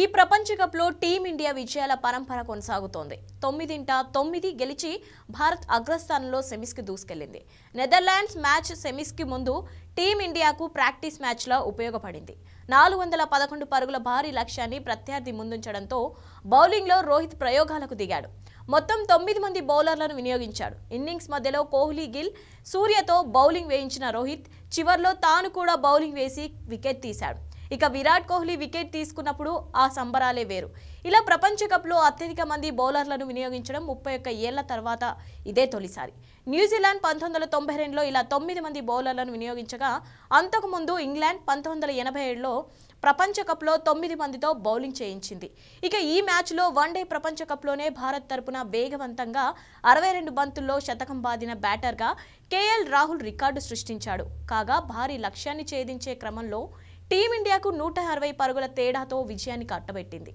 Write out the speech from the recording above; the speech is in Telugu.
ఈ ప్రపంచ టీమిండియా విజయాల పరంపర కొనసాగుతోంది తొమ్మిదింట తొమ్మిది గెలిచి భారత్ అగ్రస్థానంలో సెమీస్కి దూసుకెళ్లింది నెదర్లాండ్స్ మ్యాచ్ సెమిస్కి ముందు టీమిండియాకు ప్రాక్టీస్ మ్యాచ్లో ఉపయోగపడింది నాలుగు వందల పదకొండు పరుగుల భారీ లక్ష్యాన్ని ప్రత్యర్థి ముందుంచడంతో బౌలింగ్లో రోహిత్ ప్రయోగాలకు దిగాడు మొత్తం తొమ్మిది మంది బౌలర్లను వినియోగించాడు ఇన్నింగ్స్ మధ్యలో కోహ్లీ గిల్ సూర్యతో బౌలింగ్ వేయించిన రోహిత్ చివర్లో తాను కూడా బౌలింగ్ వేసి వికెట్ తీశాడు ఇక విరాట్ కోహ్లీ వికెట్ తీసుకున్నప్పుడు ఆ సంబరాలే వేరు ఇలా ప్రపంచ కప్లో అత్యధిక మంది బౌలర్లను వినియోగించడం ముప్పై ఒక్క ఏళ్ల తర్వాత ఇదే తొలిసారి న్యూజిలాండ్ పంతొమ్మిది వందల తొంభై రెండులో ఇలా తొమ్మిది మంది బౌలర్లను వినియోగించగా అంతకుముందు ఇంగ్లాండ్ పంతొమ్మిది వందల ఎనభై ఏడులో ప్రపంచ కప్లో తొమ్మిది మందితో బౌలింగ్ చేయించింది ఇక ఈ మ్యాచ్లో వన్డే ప్రపంచ కప్లోనే భారత్ తరపున వేగవంతంగా అరవై రెండు బంతుల్లో శతకం బాదిన బ్యాటర్గా కేఎల్ రాహుల్ రికార్డు సృష్టించాడు కాగా భారీ లక్ష్యాన్ని ఛేదించే క్రమంలో టీమిండియాకు నూట అరవై పరుగుల తేడాతో విజయాన్ని కట్టబెట్టింది